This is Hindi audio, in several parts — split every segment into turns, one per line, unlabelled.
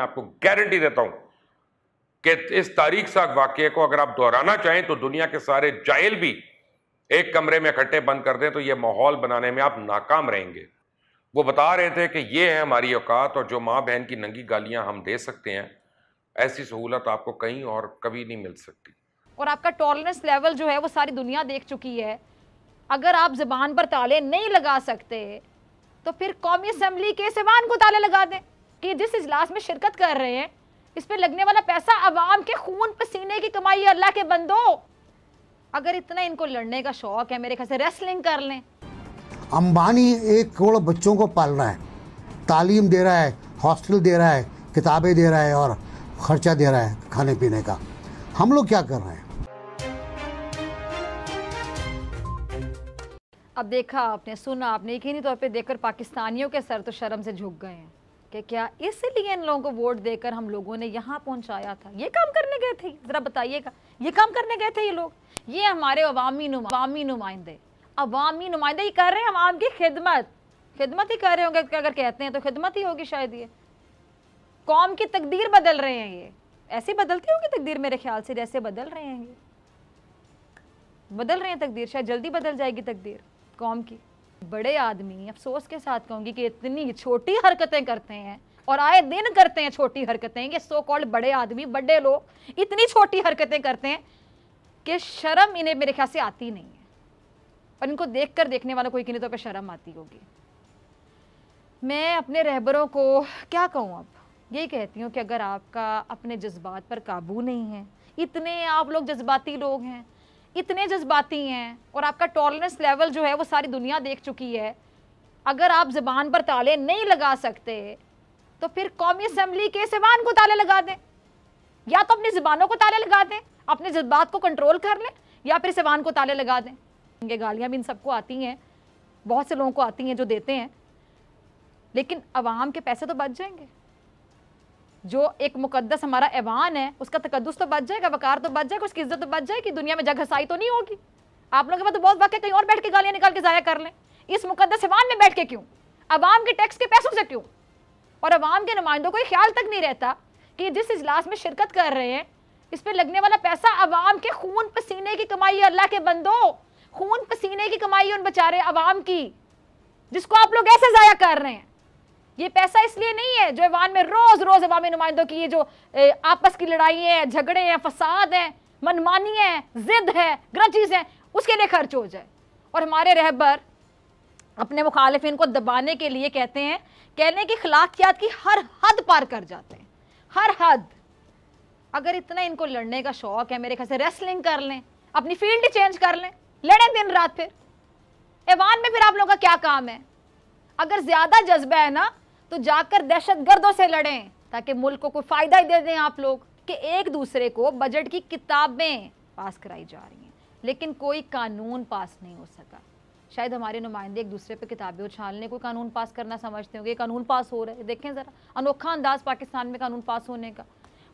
आपको गारंटी देता हूं कि इस तारीख साग वाक्य को अगर आप दोहराना चाहें तो दुनिया के सारे जाहिल भी एक कमरे में इकट्ठे बंद कर दें तो यह माहौल बनाने में आप नाकाम रहेंगे वो बता रहे थे कि ये है हमारी औकात और जो माँ बहन की नंगी गालियाँ हम दे सकते हैं ऐसी सहूलत आपको कहीं और कभी नहीं मिल सकती
और आपका टॉलरेंस लेवल जो है वो सारी दुनिया देख चुकी है अगर आप जबान पर ताले नहीं लगा सकते तो फिर कौमी असम्बली के जबान को ताले लगा दें कि जिस इजलास में शिरकत कर रहे हैं इस पर लगने वाला पैसा आवाम के खून पसीने की कमाई है अल्लाह के बंदो अगर इतना इनको लड़ने का शौक है मेरे ख्याल से रेसलिंग कर लें
अंबानी एक करोड़ बच्चों को पाल रहा है तालीम दे रहा है हॉस्टल दे रहा है किताबें दे रहा है और खर्चा दे रहा है खाने पीने का हम लोग क्या कर रहे हैं
अब देखा आपने सुना आपने यकीनी तौर पे देखकर पाकिस्तानियों के सर तो शर्म से झुक गए हैं कि क्या इसलिए इन लोगों को वोट देकर हम लोगों ने यहाँ पहुँचाया था ये काम करने गए थे ज़रा बताइएगा ये काम करने गए थे ये लोग ये हमारे अवामी नुमा, अवामी नुमाइंदे अवामी नुमाइंदे ये कर रहे हैं आवाम की खिदमत खिदमत ही कर रहे होंगे अगर कहते हैं तो खिदमत ही होगी शायद ये कौम की तकदीर बदल रहे हैं ये ऐसी बदलती होगी तकदीर मेरे ख्याल से जैसे बदल रहे हैं ये बदल रहे हैं तकदीर शायद जल्दी बदल जाएगी तकदीर कौम की बड़े आदमी अफसोस के साथ कहूंगी कि इतनी छोटी हरकतें करते हैं और आए दिन करते हैं छोटी हरकतें ये सो कॉल्ड बड़े आदमी बड़े लोग इतनी छोटी हरकतें करते हैं कि शर्म इन्हें मेरे ख्याल से आती नहीं है और इनको देख कर देखने वाला कोई किन्हीं तो पर शर्म आती होगी मैं अपने रहबरों को क्या कहूँ अब यही कहती हूँ कि अगर आपका अपने जज्बात पर काबू नहीं है इतने आप लोग जज्बाती लोग हैं इतने जज्बाती हैं और आपका टॉलरेंस लेवल जो है वो सारी दुनिया देख चुकी है अगर आप ज़बान पर ताले नहीं लगा सकते तो फिर कौमी असम्बली के जबान को ताले लगा दें या तो अपनी ज़बानों को ताले लगा दें अपने जज्बात को कंट्रोल कर लें या फिर जबान को ताले लगा दें इनके गालियाँ भी इन सबको आती हैं बहुत से लोगों को आती हैं जो देते हैं लेकिन आवाम के पैसे तो बच जाएंगे जो एक मुकदस हमारा ऐवान है उसका तकदस तो बच जाएगा वकार तो बच जाएगा उसकी इज्जत तो बच जाएगी दुनिया में जग हसाई तो नहीं होगी आप लोगों के पास तो बहुत वक्त है कहीं और बैठ के गालियाँ निकाल के ज़ाया कर लें इस मुकदस ऐवान में बैठ के क्यों अवाम के टैक्स के पैसों से क्यों और अवाम के नुमाइंदों को ख्याल तक नहीं रहता कि जिस इजलास में शिरकत कर रहे हैं इस पर लगने वाला पैसा अवाम के खून पसीने की कमाई अल्लाह के बंदो खून पसीने की कमाई उन बेचारे अवाम की जिसको आप लोग ऐसे ज़ाया कर रहे हैं ये पैसा इसलिए नहीं है जो ईवान में रोज रोज अवामी नुमाइंदों की ये जो ए, आपस की लड़ाई है झगड़े हैं फसाद हैं मनमानी है जिद है ग्रचिज हैं उसके लिए खर्च हो जाए और हमारे रहबर अपने मुखालफिन को दबाने के लिए कहते हैं कहने की खिलाफियात की हर हद पार कर जाते हैं हर हद अगर इतना इनको लड़ने का शौक है मेरे ख्याल से रेसलिंग कर लें अपनी फील्ड चेंज कर लें लड़े दिन रात फिर ऐवान में फिर आप लोगों का क्या काम है अगर ज्यादा जज्बा है ना तो जाकर दहशतगर्दों से लड़ें ताकि मुल्क को कोई फ़ायदा ही दे दें आप लोग कि एक दूसरे को बजट की किताबें पास कराई जा रही हैं लेकिन कोई कानून पास नहीं हो सका शायद हमारे नुमाइंदे एक दूसरे पर किताबें उछालने कोई कानून पास करना समझते होंगे कानून पास हो रहे हैं देखें ज़रा अनोखा अंदाज पाकिस्तान में कानून पास होने का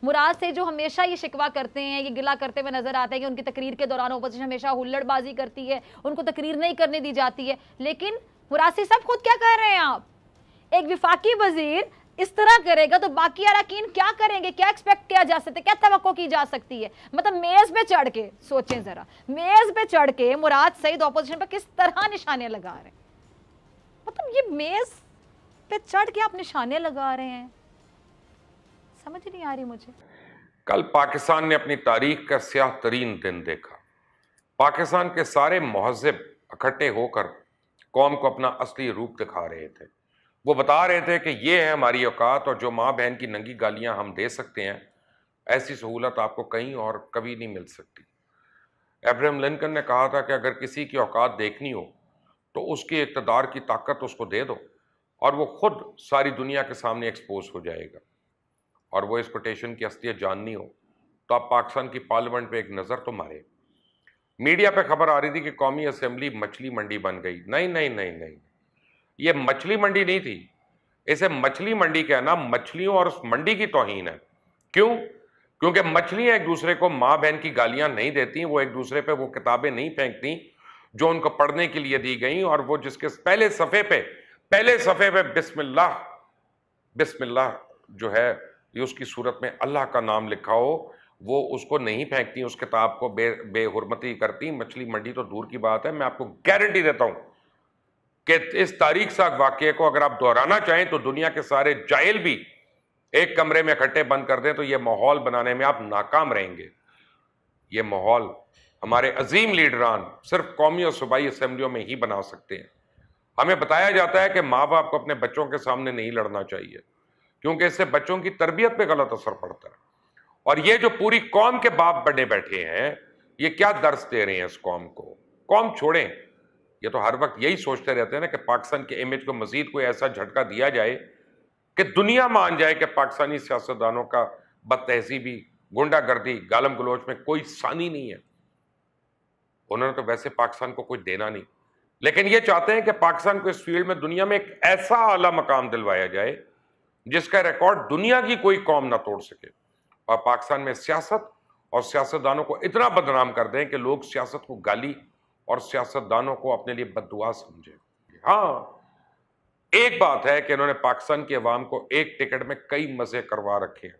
मुराद से जो हमेशा ये शिकवा करते हैं ये गिला करते हुए नजर आते हैं कि उनकी तकरीर के दौरान ओपोजिशन हमेशा हुल्लड़बाजी करती है उनको तकरीर नहीं करने दी जाती है लेकिन मुरासी सब खुद क्या कह रहे हैं आप एक विफाकी वजीर इस तरह करेगा तो बाकी अरकान क्या करेंगे क्या एक्सपेक्ट किया जा सकता है क्या तो की जा सकती है मतलब मेज पे चढ़ के सोचें जरा मेज पे चढ़ के मुराद सईद ऑपोजिशन पर किस तरह निशाने लगा रहे मतलब ये मेज पे चढ़ के आप निशाने लगा रहे हैं समझ नहीं आ रही मुझे
कल पाकिस्तान ने अपनी तारीख का स्याह तरीन दिन देखा पाकिस्तान के सारे महजब इकट्ठे होकर कौम को अपना असली रूप दिखा रहे थे वो बता रहे थे कि ये है हमारी औकात और जो माँ बहन की नंगी गालियाँ हम दे सकते हैं ऐसी सहूलत आपको कहीं और कभी नहीं मिल सकती एब्राहम लिंकन ने कहा था कि अगर किसी की औकात देखनी हो तो उसकी इकतदार की ताकत उसको दे दो और वो खुद सारी दुनिया के सामने एक्सपोज हो जाएगा और वो इस कोटेशन की असलियत जाननी हो तो आप पाकिस्तान की पार्लियामेंट पे एक नज़र तो मारे मीडिया पे खबर आ रही थी कि कौमी असम्बली मछली मंडी बन गई नहीं नहीं नहीं नहीं ये मछली मंडी नहीं थी इसे मछली मंडी कहना मछलियों और उस मंडी की तोहिन है क्यों क्योंकि मछलियां एक दूसरे को माँ बहन की गालियां नहीं देती वो एक दूसरे पे वो किताबें नहीं फेंकती जो उनको पढ़ने के लिए दी गई और वो जिसके पहले सफ़े पे पहले सफ़े पे बिस्मिल्लाह बिस्मिल्लाह जो है ये उसकी सूरत में अल्लाह का नाम लिखा हो वो उसको नहीं फेंकती उस किताब को बे बेहरमती करती मछली मंडी तो दूर की बात है मैं आपको गारंटी देता हूँ कि इस तारीख सा वाक्य को अगर आप दोहराना चाहें तो दुनिया के सारे जाइल भी एक कमरे में इकट्ठे बंद कर दें तो ये माहौल बनाने में आप नाकाम रहेंगे ये माहौल हमारे अजीम लीडरान सिर्फ कौमी और सूबाई असम्बलियों में ही बना सकते हैं हमें बताया जाता है कि माँ बाप को अपने बच्चों के सामने नहीं लड़ना चाहिए क्योंकि इससे बच्चों की तरबियत पर गलत असर पड़ता है और ये जो पूरी कौम के बाप बने बैठे हैं ये क्या दर्ज दे रहे हैं इस कौम को कौम छोड़ें ये तो हर वक्त यही सोचते रहते हैं ना कि पाकिस्तान के इमेज को मजीद कोई ऐसा झटका दिया जाए कि दुनिया मान जाए कि पाकिस्तानी सियासतदानों का बद तहजीबी गुंडागर्दी गालम गलोच में कोई सानी नहीं है उन्होंने तो वैसे पाकिस्तान को कुछ देना नहीं लेकिन ये चाहते हैं कि पाकिस्तान को इस फील्ड में दुनिया में एक ऐसा आला मकाम दिलवाया जाए जिसका रिकॉर्ड दुनिया की कोई कौम ना तोड़ सके और पाकिस्तान में सियासत और सियासतदानों को इतना बदनाम कर दें कि लोग सियासत को गाली और सियासतदानों को अपने लिए बदुआ समझे हाँ एक बात है कि इन्होंने पाकिस्तान की अवाम को एक टिकट में कई मज़े करवा रखे हैं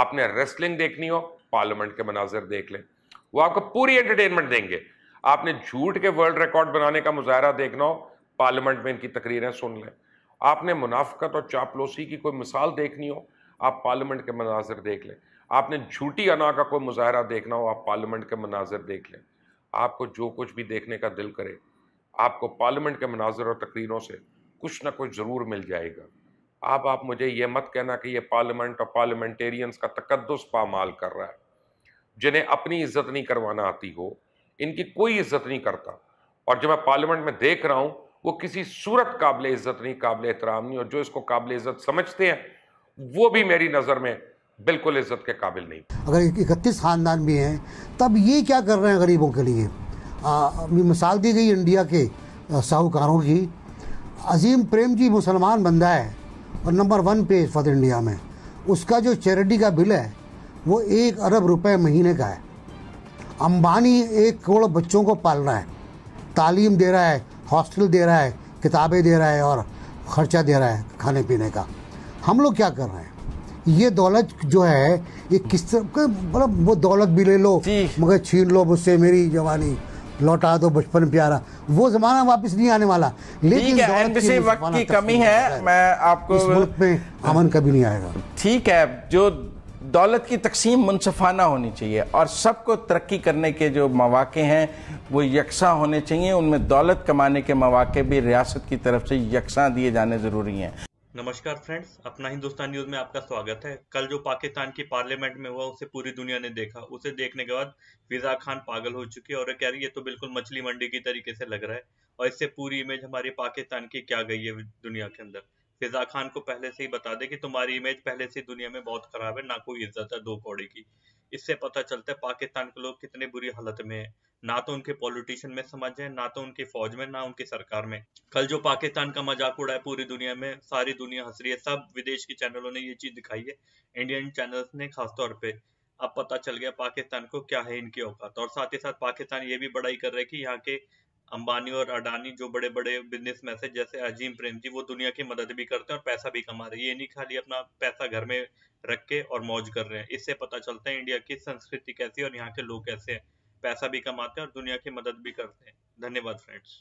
आपने रेसलिंग देखनी हो पार्लियामेंट के मनाजिर देख लें वो आपको पूरी एंटरटेनमेंट देंगे आपने झूठ के वर्ल्ड रिकॉर्ड बनाने का मुजाहरा देखना हो पार्लियामेंट में इनकी तकरीरें सुन लें आपने मुनाफ्त और चापलोसी की कोई मिसाल देखनी हो आप पार्लियामेंट के मनाजिर देख लें आपने झूठी अना का कोई मुजाहरा देखना हो आप पार्लियामेंट के मनाजिर देख लें आपको जो कुछ भी देखने का दिल करे आपको पार्लियामेंट के मनाजर और तकरीरों से कुछ ना कुछ ज़रूर मिल जाएगा आप आप मुझे ये मत कहना कि ये पार्लियामेंट और पार्लियामेंटेरियंस का तकदस पामाल कर रहा है जिन्हें अपनी इज्जत नहीं करवाना आती हो इनकी कोई इज्जत नहीं करता और जब मैं पार्लियामेंट में देख रहा हूँ वो किसी सूरत काबिल इज्जत नहीं काबिल एहतराम नहीं और जो इसको काबिल इज्जत समझते हैं वो भी मेरी नज़र में बिल्कुल इज्जत के काबिल नहीं
अगर इकतीस खानदान भी हैं तब ये क्या कर रहे हैं गरीबों के लिए अभी मिसाल दी गई इंडिया के साहूकारों की अजीम प्रेम जी मुसलमान बंदा है और नंबर वन पे फॉर इंडिया में उसका जो चैरिटी का बिल है वो एक अरब रुपए महीने का है अंबानी एक करोड़ बच्चों को पाल रहा है तालीम दे रहा है हॉस्टल दे रहा है किताबें दे रहा है और ख़र्चा दे रहा है खाने पीने का हम लोग क्या कर रहे हैं ये दौलत जो है ये किस तरह मतलब वो दौलत भी ले लो मगर छीन लो मुझसे मेरी जवानी लौटा दो बचपन प्यारा वो जमाना वापस नहीं आने वाला लेकिन है, वक्त की कमी है
मैं आपको इस मुल्क
में अमन कभी नहीं आएगा
ठीक है जो दौलत की तकसीम मुनफाना होनी चाहिए और सबको तरक्की करने के जो मौाक़े हैं वो यकसा होने चाहिए उनमें दौलत कमाने के मौाक़े भी रियासत की तरफ से यकसा दिए जाने ज़रूरी हैं
नमस्कार फ्रेंड्स अपना हिंदुस्तान न्यूज में आपका स्वागत है कल जो पाकिस्तान की पार्लियामेंट में हुआ उसे पूरी दुनिया ने देखा उसे देखने के बाद फिजा खान पागल हो चुकी है और कह रही है तो बिल्कुल मछली मंडी की तरीके से लग रहा है और इससे पूरी इमेज हमारी पाकिस्तान की क्या गई है दुनिया के अंदर फिजा खान को पहले से ही बता दे कि तुम्हारी इमेज पहले से दुनिया में बहुत खराब है ना कोई इज्जत है दो कौड़े की इससे पता चलता है पाकिस्तान के लोग कितने बुरी हालत में ना तो उनके पॉलिटिशियन में समझ है ना तो उनकी फौज में ना उनकी सरकार में कल जो पाकिस्तान का मजाक उड़ा है पूरी दुनिया में सारी दुनिया हंस रही है सब विदेश के चैनलों ने ये चीज दिखाई है इंडियन चैनल्स ने खासतौर पे अब पता चल गया पाकिस्तान को क्या है इनकी औकात और साथ ही साथ पाकिस्तान ये भी बड़ाई कर रहे है कि यहाँ के अंबानी और अडानी जो बड़े बड़े बिजनेसमैन है जैसे अजीम प्रेम जी वो दुनिया की मदद भी करते हैं और पैसा भी कमा रहे हैं ये नहीं खाली अपना पैसा घर में रख के और मौज कर रहे हैं इससे पता चलता है इंडिया की संस्कृति कैसी है और यहाँ के लोग कैसे हैं पैसा भी कमाते हैं और दुनिया की मदद भी करते हैं धन्यवाद फ्रेंड्स